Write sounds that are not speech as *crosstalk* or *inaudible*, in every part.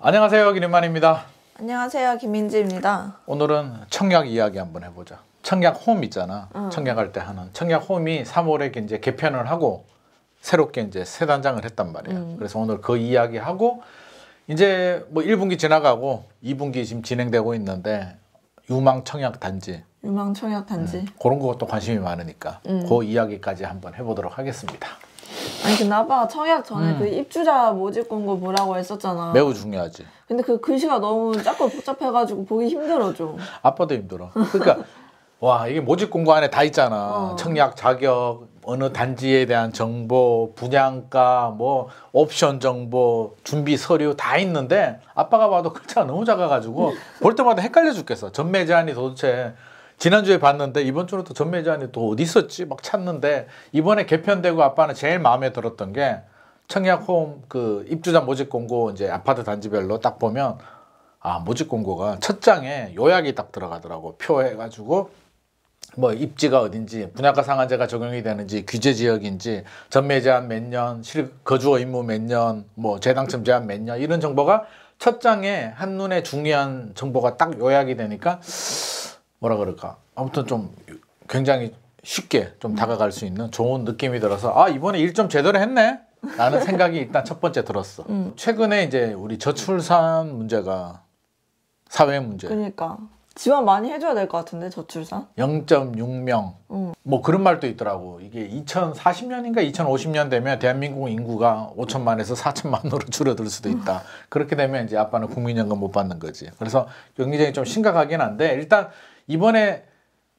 안녕하세요 김인만입니다. 안녕하세요 김민지입니다. 오늘은 청약 이야기 한번 해보자. 청약 홈 있잖아. 응. 음. 청약할 때 하는 청약 홈이 3월에 이제 개편을 하고 새롭게 이제 새 단장을 했단 말이야. 음. 그래서 오늘 그 이야기 하고 이제 뭐 1분기 지나가고 2분기 지금 진행되고 있는데 유망 청약 단지. 유망 청약 단지. 음, 그런 것도 관심이 많으니까 음. 그 이야기까지 한번 해보도록 하겠습니다. 아니 근데 아빠가 청약 전에 음. 그 입주자 모집 공고 보라고 했었잖아. 매우 중요하지. 근데 그 글씨가 너무 작고 복잡해가지고 보기 힘들어 좀. 아빠도 힘들어. 그러니까 *laughs* 와 이게 모집 공고 안에 다 있잖아. 어. 청약 자격 어느 단지에 대한 정보, 분양가, 뭐 옵션 정보, 준비 서류 다 있는데 아빠가 봐도 글자가 너무 작아가지고 *laughs* 볼 때마다 헷갈려 죽겠어. 전매 제한이 도대체 지난주에 봤는데 이번 주는 또 전매제한이 또 어디 있었지 막 찾는데 이번에 개편되고 아빠는 제일 마음에 들었던 게 청약홈 그 입주자 모집 공고 이제 아파트 단지별로 딱 보면 아 모집 공고가 첫 장에 요약이 딱 들어가더라고 표 해가지고 뭐 입지가 어딘지 분양가 상한제가 적용이 되는지 규제 지역인지 전매 제한 몇 년 실 거주 의무 몇 년 뭐 재당첨 제한 몇 년 이런 정보가 첫 장에 한눈에 중요한 정보가 딱 요약이 되니까 뭐라 그럴까 아무튼 좀 굉장히 쉽게 좀 다가갈 수 있는 좋은 느낌이 들어서 아 이번에 일 좀 제대로 했네 라는 생각이 일단 첫 번째 들었어 음. 최근에 이제 우리 저출산 문제가 사회 문제 그러니까 지원 많이 해줘야 될 것 같은데 저출산 0.6명 음. 뭐 그런 말도 있더라고 이게 2040년인가 2050년 되면 대한민국 인구가 5천만에서 4천만으로 *laughs* 줄어들 수도 있다 음. 그렇게 되면 이제 아빠는 국민연금 못 받는 거지 그래서 굉장히 좀 심각하긴 한데 일단 이번에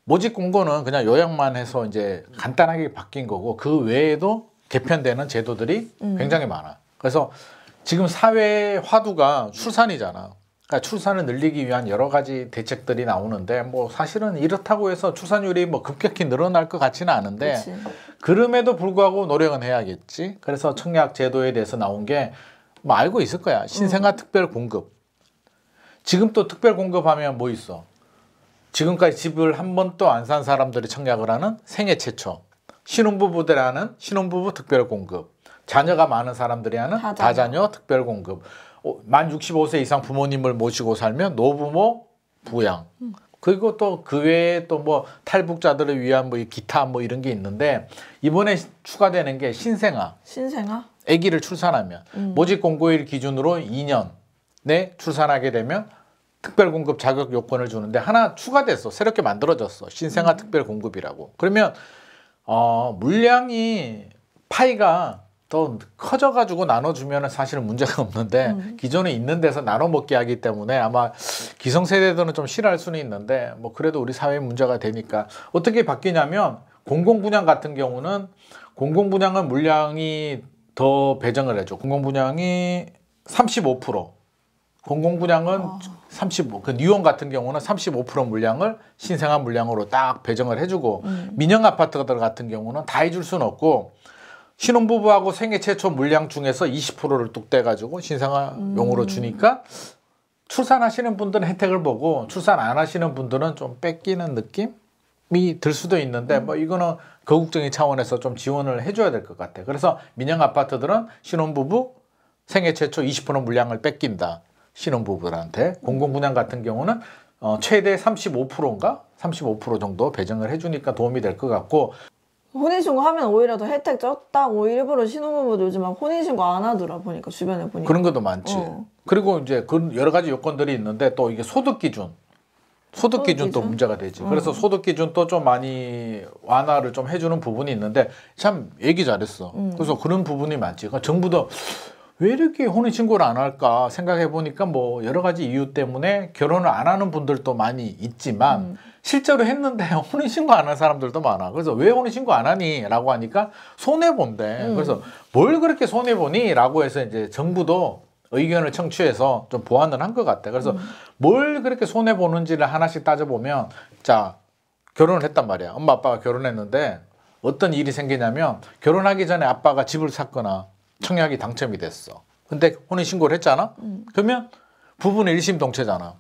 모집 공고는 그냥 요약만 해서 이제 간단하게 바뀐 거고 그 외에도 개편되는 제도들이 음. 굉장히 많아. 그래서 지금 사회의 화두가 출산이잖아. 그러니까 출산을 늘리기 위한 여러 가지 대책들이 나오는데 뭐 사실은 이렇다고 해서 출산율이 뭐 급격히 늘어날 것 같지는 않은데 그치. 그럼에도 불구하고 노력은 해야겠지. 그래서 청약 제도에 대해서 나온 게 뭐 알고 있을 거야. 신생아 음. 특별 공급. 지금 또 특별 공급하면 뭐 있어? 지금까지 집을 한 번도 안 산 사람들이 청약을 하는 생애 최초 신혼부부들 하는 신혼부부 특별공급 자녀가 많은 사람들이 하는 다자녀, 다자녀 특별공급 만 65세 이상 부모님을 모시고 살면 노부모 부양 음. 그리고 또 그 외에 또 뭐 탈북자들을 위한 뭐 기타 뭐 이런 게 있는데 이번에 추가되는 게 신생아 신생아 아기를 출산하면 음. 모집 공고일 기준으로 2년 내 출산하게 되면 특별 공급 자격 요건을 주는데 하나 추가됐어. 새롭게 만들어졌어. 신생아 음. 특별 공급이라고. 그러면 어, 물량이 파이가 더 커져가지고 나눠주면 사실은 문제가 없는데 음. 기존에 있는 데서 나눠 먹게 하기 때문에 아마 기성세대들은 좀 싫어할 수는 있는데 뭐 그래도 우리 사회 문제가 되니까 어떻게 바뀌냐면 공공분양 같은 경우는 공공분양은 물량이 더 배정을 해줘 공공분양이 35% 공공분양은 어. 아. 35, 그 뉴원 같은 경우는 35% 물량을 신생아 물량으로 딱 배정을 해주고 음. 민영 아파트 들 같은 경우는 다 해줄 수는 없고 신혼부부하고 생애 최초 물량 중에서 20%를 뚝 떼가지고 신생아용으로 음. 주니까 출산하시는 분들은 혜택을 보고 출산 안 하시는 분들은 좀 뺏기는 느낌이 들 수도 있는데 음. 뭐 이거는 거국적인 차원에서 좀 지원을 해줘야 될 것 같아. 그래서 민영 아파트들은 신혼부부 생애 최초 20% 물량을 뺏긴다. 신혼부부들한테 공공분양 같은 경우는 어, 최대 35%인가 35% 정도 배정을 해주니까 도움이 될 것 같고 혼인신고 하면 오히려 더 혜택 적다고 뭐 일부러 신혼부부도 요즘 막 혼인신고 안 하더라 보니까 주변에 보니까 그런 것도 많지 어. 그리고 이제 그 여러 가지 요건들이 있는데 또 이게 소득 기준 소득 기준도 기준? 문제가 되지. 음. 그래서 소득 기준도 좀 많이 완화를 좀 해주는 부분이 있는데 참 얘기 잘했어. 음. 그래서 그런 부분이 많지. 그러니까 정부도 왜 이렇게 혼인신고를 안 할까 생각해 보니까 뭐 여러 가지 이유 때문에 결혼을 안 하는 분들도 많이 있지만 음. 실제로 했는데 *laughs* 혼인신고 안한 사람들도 많아. 그래서 왜 혼인신고 안 하니? 라고 하니까 손해본대. 음. 그래서 뭘 그렇게 손해보니? 라고 해서 이제 정부도 의견을 청취해서 좀 보완을 한 것 같아. 그래서 음. 뭘 그렇게 손해보는지를 하나씩 따져보면 자, 결혼을 했단 말이야. 엄마 아빠가 결혼했는데 어떤 일이 생기냐면 결혼하기 전에 아빠가 집을 샀거나 청약이 당첨이 됐어. 근데 혼인신고를 했잖아? 음. 그러면 부부는 일심동체잖아.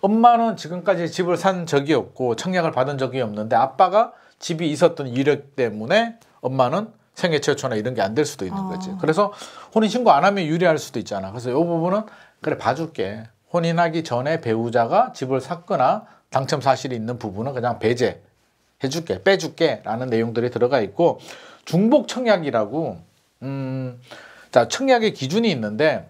엄마는 지금까지 집을 산 적이 없고 청약을 받은 적이 없는데 아빠가 집이 있었던 이력 때문에 엄마는 생애 최초나 이런 게 안 될 수도 있는 어. 거지. 아. 그래서 혼인신고 안 하면 유리할 수도 있잖아. 그래서 이 부분은 그래 봐줄게. 혼인하기 전에 배우자가 집을 샀거나 당첨 사실이 있는 부분은 그냥 배제해줄게, 빼줄게 라는 내용들이 들어가 있고 중복 청약이라고 음, 자 청약의 기준이 있는데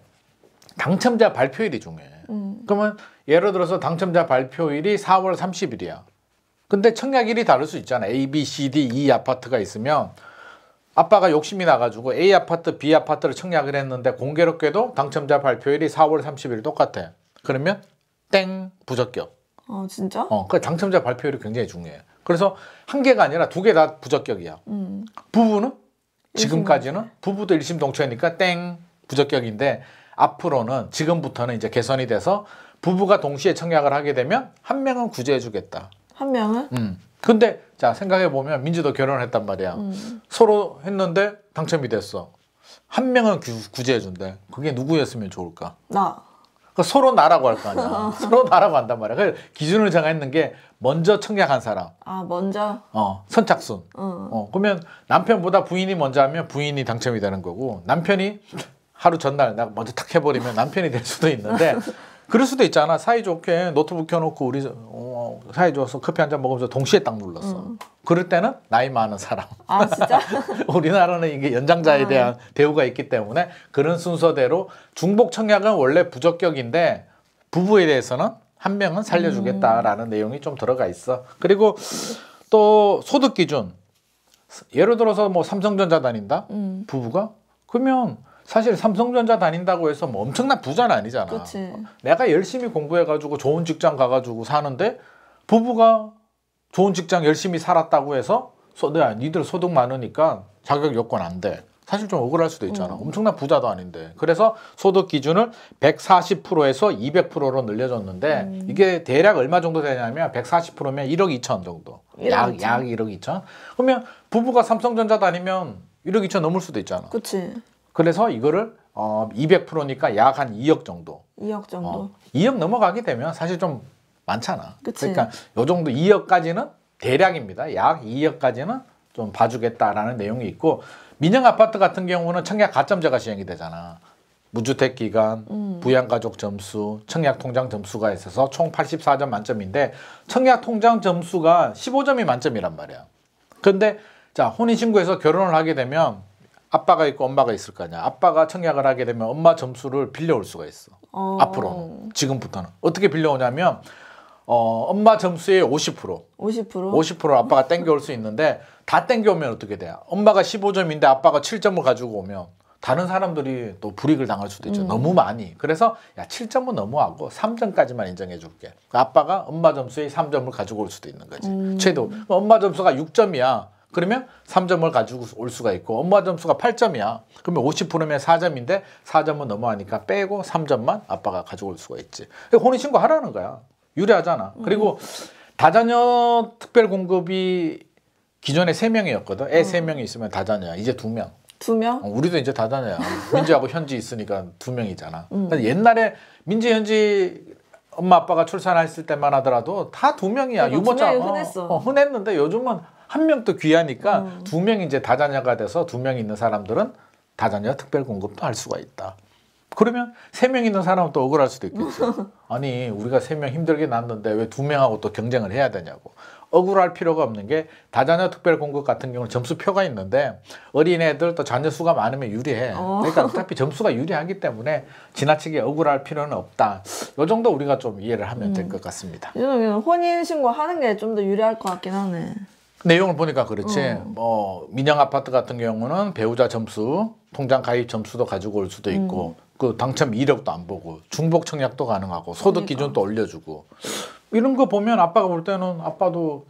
당첨자 발표일이 중요해. 음. 그러면 예를 들어서 당첨자 발표일이 4월 30일이야. 근데 청약일이 다를 수 있잖아. A, B, C, D, E 아파트가 있으면 아빠가 욕심이 나가지고 A 아파트, B 아파트를 청약을 했는데 공개롭게도 당첨자 발표일이 4월 30일 똑같아. 그러면 땡 부적격. 어 진짜? 어, 그 당첨자 발표일이 굉장히 중요해. 그래서 한 개가 아니라 두 개 다 부적격이야. 음. 부부는 지금까지는 부부도 일심동체니까 땡 부적격인데 앞으로는 지금부터는 이제 개선이 돼서 부부가 동시에 청약을 하게 되면 한 명은 구제해주겠다. 한 명은? 음. 근데 자 생각해 보면 민주도 결혼을 했단 말이야. 음. 서로 했는데 당첨이 됐어. 한 명은 구, 제해준대 그게 누구였으면 좋을까? 나. 그 서로 나라고 할 거 아니야. 서로 *laughs* 나라고 한단 말이야. 그 기준을 정했는 게 먼저 청약한 사람. 아 먼저. 어 선착순. 어. 어 그러면 남편보다 부인이 먼저 하면 부인이 당첨이 되는 거고 남편이 하루 전날 나 먼저 탁 해버리면 남편이 될 수도 있는데 *laughs* 그럴 수도 있잖아. 사이좋게 노트북 켜놓고 우리 어, 사이좋아서 커피 한잔 먹으면서 동시에 딱 눌렀어. 음. 그럴 때는 나이 많은 사람. 아 진짜? *laughs* 우리나라는 이게 연장자에 아. 네. 대한 대우가 있기 때문에 그런 순서대로 중복 청약은 원래 부적격인데 부부에 대해서는 한 명은 살려주겠다라는 음. 내용이 좀 들어가 있어. 그리고 또 소득 기준. 예를 들어서 뭐 삼성전자 다닌다 음. 부부가 그러면 사실 삼성전자 다닌다고 해서 뭐 엄청난 부자는 아니잖아. 그치. 내가 열심히 공부해가지고 좋은 직장 가가지고 사는데 부부가 좋은 직장 열심히 살았다고 해서 소, 야 니들 소득 많으니까 자격 요건 안 돼. 사실 좀 억울할 수도 있잖아. 음. 엄청난 부자도 아닌데. 그래서 소득 기준을 140%에서 200%로 늘려줬는데 음. 이게 대략 얼마 정도 되냐면 140%면 1억 2천 정도. 1억 약, 2천. 약 1억 2천. 그러면 부부가 삼성전자 다니면 1억 2천 넘을 수도 있잖아. 그치. 그래서 이거를 어, 200%니까 약 한 2억 정도. 2억 정도. 어, 2억 넘어가게 되면 사실 좀 많잖아. 그치. 그러니까 요 정도 2억까지는 대략입니다. 약 2억까지는 좀 봐주겠다라는 내용이 있고 민영 아파트 같은 경우는 청약 가점제가 시행이 되잖아. 무주택 기간, 음. 부양가족 점수, 청약 통장 점수가 있어서 총 84점 만점인데 청약 통장 점수가 15점이 만점이란 말이야. 근데 자혼인신고해서 결혼을 하게 되면 아빠가 있고 엄마가 있을 거 아니야. 아빠가 청약을 하게 되면 엄마 점수를 빌려올 수가 있어. 어... 앞으로는 지금부터는 어떻게 빌려오냐면 어, 엄마 점수의 50%. 50%? 50% 아빠가 땡겨올 수 있는데 다 땡겨오면 어떻게 돼요? 엄마가 15점인데 아빠가 7점을 가지고 오면 다른 사람들이 또 불이익을 당할 수도 있죠. 음. 너무 많이. 그래서 야 7점은 너무하고 3점까지만 인정해 줄게. 아빠가 엄마 점수의 3점을 가지고 올 수도 있는 거지. 음. 최도 엄마 점수가 6점이야. 그러면 3점을 가지고 올 수가 있고 엄마 점수가 8점이야. 그러면 50%면 4점인데 4점은 너무하니까 빼고 3점만 아빠가 가져올 수가 있지. 그러니까 혼인신고 하라는 거야. 유리하잖아. 음. 그리고 다자녀 특별 공급이 기존에 세명이었거든 애 세명이 어. 있으면 다자녀야. 이제 두명 두 명? 어, 우리도 이제 다자녀야. 민지하고 현지 있으니까 두 명이잖아. 음. 옛날에 민지 현지 엄마 아빠가 출산했을 때만 하더라도 다 두 명이야. 그러니까 유모차 어, 흔했어. 어, 흔했는데 요즘은 한 명도 귀하니까 음. 두명 이제 다자녀가 돼서 두 명 있는 사람들은 다자녀 특별 공급도 할 수가 있다. 그러면 세 명 있는 사람은 또 억울할 수도 있겠죠. *laughs* 아니 우리가 세 명 힘들게 낳는데 왜 두 명하고 또 경쟁을 해야 되냐고. 억울할 필요가 없는 게 다자녀 특별 공급 같은 경우는 점수표가 있는데 어린애들 또 자녀 수가 많으면 유리해. 어. 그러니까 어차피 점수가 유리하기 때문에 지나치게 억울할 필요는 없다. 요 정도 우리가 좀 이해를 하면 음. 될것 같습니다. 혼인 신고 하는 게 좀 더 유리할 것 같긴 하네. 내용을 보니까 그렇지. 음. 뭐 민영 아파트 같은 경우는 배우자 점수, 통장 가입 점수도 가지고 올 수도 있고 음. 그 당첨 이력도 안 보고 중복 청약도 가능하고 소득 그러니까. 기준도 올려주고 이런 거 보면 아빠가 볼 때는 아빠도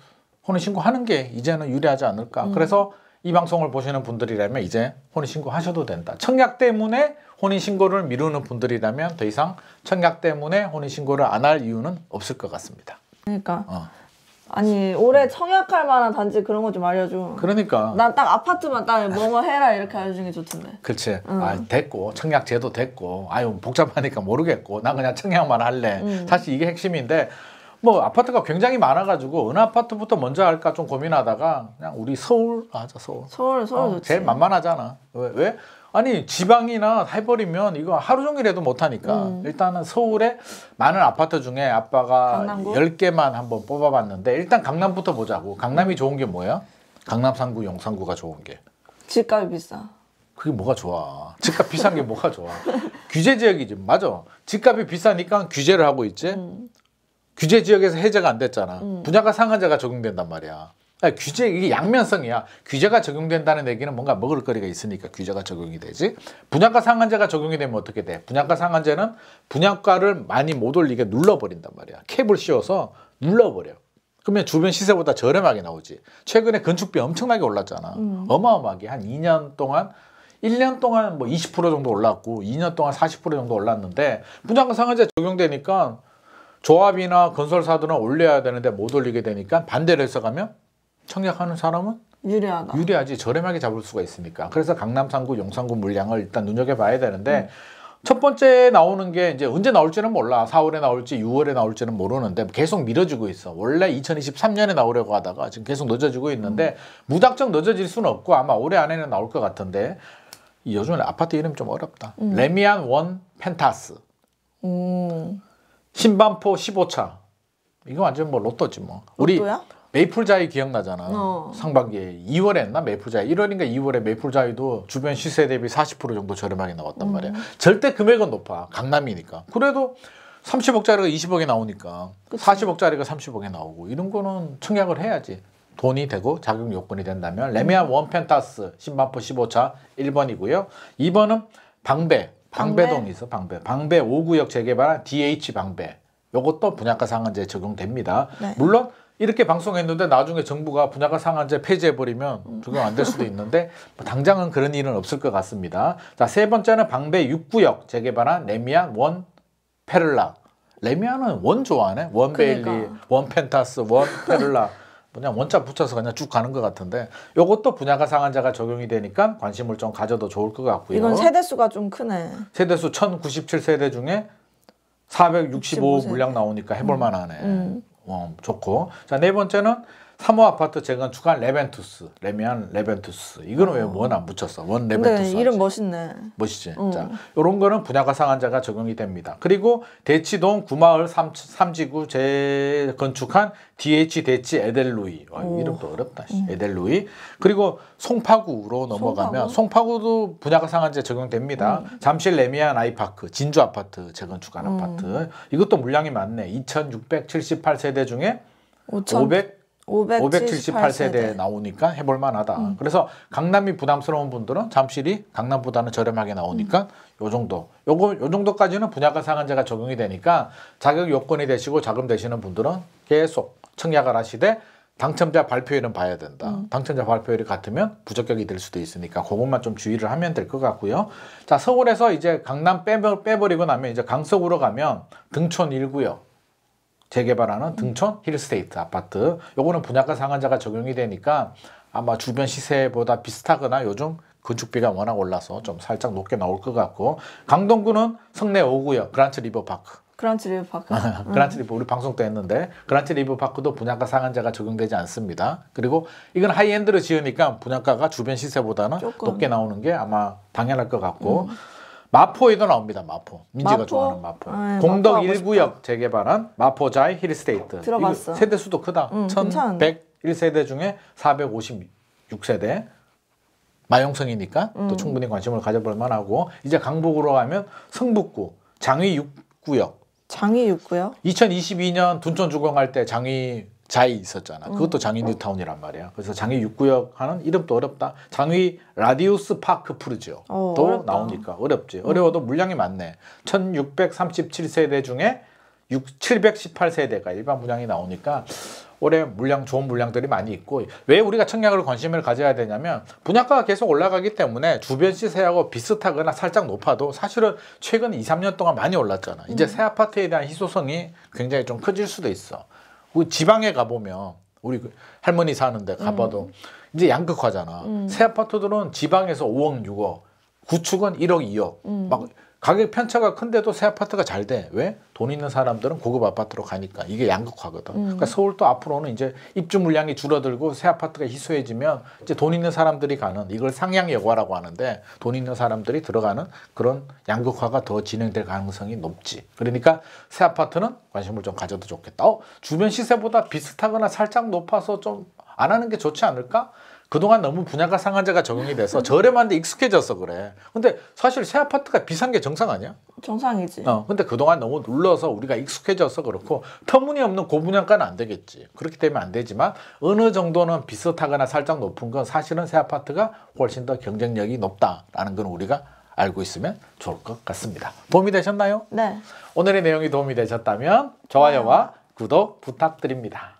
혼인 신고 하는 게 이제는 유리하지 않을까. 음. 그래서 이 방송을 보시는 분들이라면 이제 혼인 신고 하셔도 된다. 청약 때문에 혼인 신고를 미루는 분들이라면 더 이상 청약 때문에 혼인 신고를 안 할 이유는 없을 것 같습니다. 그러니까 어. 아니 올해 청약할 만한 단지 그런 거 좀 알려줘. 그러니까. 난 딱 아파트만 딱 뭐뭐 해라 이렇게 알려주는 게 좋던데. 그렇지. 응. 아 됐고 청약제도 됐고 아유 복잡하니까 모르겠고 난 그냥 청약만 할래. 응. 사실 이게 핵심인데 뭐 아파트가 굉장히 많아가지고 은 아파트부터 먼저 할까 좀 고민하다가 그냥 우리 서울 아 저 서울. 서울 서울 어, 제일 만만하잖아. 왜 왜? 아니 지방이나 해버리면 이거 하루 종일해도 못하니까 음. 일단은 서울에 많은 아파트 중에 아빠가 강남구? 10개만 한번 뽑아봤는데 일단 강남부터 보자고 강남이 좋은 게 뭐야? 강남 3구 용산구가 좋은 게 집값이 비싸 그게 뭐가 좋아 집값 비싼 게 뭐가 좋아 규제 지역이지 맞아 집값이 비싸니까 규제를 하고 있지 음. 규제 지역에서 해제가 안 됐잖아 음. 분양가 상한제가 적용된단 말이야 그 규제 이게 양면성이야. 규제가 적용된다는 얘기는 뭔가 먹을거리가 있으니까 규제가 적용이 되지. 분양가 상한제가 적용이 되면 어떻게 돼? 분양가 상한제는 분양가를 많이 못 올리게 눌러버린단 말이야. 캡을 씌워서 눌러버려. 그러면 주변 시세보다 저렴하게 나오지. 최근에 건축비 엄청나게 올랐잖아. 음. 어마어마하게 한 2년 동안 1년 동안 뭐 20% 정도 올랐고 2년 동안 40% 정도 올랐는데 분양가 상한제 적용되니까 조합이나 건설사들은 올려야 되는데 못 올리게 되니까 반대로 해서 가면 청약하는 사람은 유리하다. 유리하지 저렴하게 잡을 수가 있으니까. 그래서 강남 3구, 용산구 물량을 일단 눈여겨봐야 되는데 음. 첫 번째 나오는 게 이제 언제 나올지는 몰라. 4월에 나올지 6월에 나올지는 모르는데 계속 미뤄지고 있어. 원래 2023년에 나오려고 하다가 지금 계속 늦어지고 있는데 음. 무작정 늦어질 수는 없고 아마 올해 안에는 나올 것 같은데 요즘 아파트 이름 좀 어렵다. 음. 레미안 원 펜타스. 신반포 15차. 이거 완전 뭐 로또지 뭐. 우리 로또야? 메이플자이 기억나잖아. 어. 상반기에 2월에 했나? 메이플자이. 1월인가 2월에 메이플자이도 주변 시세 대비 40% 정도 저렴하게 나왔단 음. 말이야. 절대 금액은 높아. 강남이니까. 그래도 30억짜리가 20억에 나오니까 그치. 40억짜리가 30억에 나오고 이런 거는 청약을 해야지. 돈이 되고 자격 요건이 된다면 레미안 음. 원펜타스 신반포 15차 1번이고요. 2번은 방배. 방배동이 있어. 방배. 방배 5구역 재개발한 DH 방배. 요것도 분양가 상한제 적용됩니다. 네. 물론 이렇게 방송했는데 나중에 정부가 분야가 상한제 폐지해버리면 음. 적용 안 될 수도 있는데 뭐 당장은 그런 일은 없을 것 같습니다. 자, 세 번째는 방배 6구역 재개발한 레미안 원 페를라. 레미안은 원 좋아하네. 원 베일리, 그러니까. 원 펜타스, 원 페를라. 그냥 원자 붙여서 그냥 쭉 가는 것 같은데 이것도 분야가 상한제가 적용이 되니까 관심을 좀 가져도 좋을 것 같고요. 이건 세대수가 좀 크네. 세대수 1097세대 중에 465 65세대. 물량 나오니까 해볼 만하네. 음. 어, 좋고 자네 번째는 3호 아파트 재건 축한 레벤투스. 레미안 레벤투스. 이거는 왜 원안 어. 붙였어? 원 네, 레벤투스. 네, 이름 멋있네. 멋있지. 음. 자, 요런 거는 분양가 상한제가 적용이 됩니다. 그리고 대치동 구마을 3, 3지구 재건축한 DH 대치 에델루이. 와, 이름도 어렵다. 음. 에델루이. 그리고 송파구로 넘어가면 송파구? 도 분양가 상한제 적용됩니다. 음. 잠실 레미안 아이파크, 진주 아파트 재건축한 음. 아파트. 이것도 물량이 많네. 2678세대 중에 5,000? 500 578 578세대 나오니까 해볼 만하다. 음. 그래서 강남이 부담스러운 분들은 잠실이 강남보다는 저렴하게 나오니까 음. 요 정도. 요거 요 정도까지는 분야가 상한제가 적용이 되니까 자격 요건이 되시고 자금 되시는 분들은 계속 청약을 하시되 당첨자 발표일은 봐야 된다. 음. 당첨자 발표일이 같으면 부적격이 될 수도 있으니까 그것만 좀 주의를 하면 될 것 같고요. 자, 서울에서 이제 강남 빼버, 빼버리고 나면 이제 강서구로 가면 등촌 1구역, 재개발하는 등촌 힐스테이트 아파트 요거는 분양가 상한자가 적용이 되니까 아마 주변 시세보다 비슷하거나 요즘 건축비가 워낙 올라서 좀 살짝 높게 나올 것 같고 강동구는 성내 5구역 그란츠 리버파크 그란츠 리버파크 *laughs* 그란츠 리버 우리 방송 때 했는데 그란츠 리버파크도 분양가 상한제가 적용되지 않습니다 그리고 이건 하이엔드로 지으니까 분양가가 주변 시세보다는 조금. 높게 나오는 게 아마 당연할 것 같고 음. 마포에도 나옵니다. 마포. 민지가 마포? 좋아하는 마포. 아이, 네, 공덕 1구역 재개발한 마포자이 힐스테이트. 들어봤어. 세대수도 크다. 음, 1101세대 중에 456세대. 마용성이니까 음. 또 충분히 관심을 가져볼 만하고 이제 강북으로 가면 성북구 장위 6구역 장위 6구역 2022년 둔촌 주공할 때 장위 자이 있었잖아. 음. 그것도 장위 어. 뉴타운이란 말이야. 그래서 장위 육구역 하는 이름도 어렵다. 장위 라디우스 파크 푸르지오도 어, 나오니까 어렵지. 어. 어려워도 물량이 많네. 1637세대 중에 6, 718세대가 일반 물량이 나오니까 올해 물량 좋은 물량들이 많이 있고 왜 우리가 청약을 관심을 가져야 되냐면 분양가가 계속 올라가기 때문에 주변 시세하고 비슷하거나 살짝 높아도 사실은 최근 2, 3년 동안 많이 올랐잖아. 이제 음. 새 아파트에 대한 희소성이 굉장히 좀 커질 수도 있어. 그 지방에 가보면 우리 그 할머니 사는데 음. 가봐도 음. 이제 양극화잖아. 음. 새 아파트들은 지방에서 5억, 6억, 구축은 1억, 2억 음. 막 가격 편차가 큰데도 새 아파트가 잘 돼. 왜? 돈 있는 사람들은 고급 아파트로 가니까 이게 양극화거든. 음. 그러니까 서울도 앞으로는 이제 입주 물량이 줄어들고 새 아파트가 희소해지면 이제 돈 있는 사람들이 가는 이걸 상향여과라고 하는데 돈 있는 사람들이 들어가는 그런 양극화가 더 진행될 가능성이 높지. 그러니까 새 아파트는 관심을 좀 가져도 좋겠다. 어, 주변 시세보다 비슷하거나 살짝 높아서 좀 안 하는 게 좋지 않을까? 그동안 너무 분양가 상한제가 적용이 돼서 저렴한데 익숙해져서 그래. 근데 사실 새 아파트가 비싼 게 정상 아니야? 정상이지. 어, 근데 그동안 너무 눌러서 우리가 익숙해져서 그렇고 터무니없는 고분양가는 안 되겠지. 그렇기 때문에 안 되지만 어느 정도는 비슷하거나 살짝 높은 건 사실은 새 아파트가 훨씬 더 경쟁력이 높다라는 건 우리가 알고 있으면 좋을 것 같습니다. 도움이 되셨나요? 네. 오늘의 내용이 도움이 되셨다면 좋아요와 구독 부탁드립니다.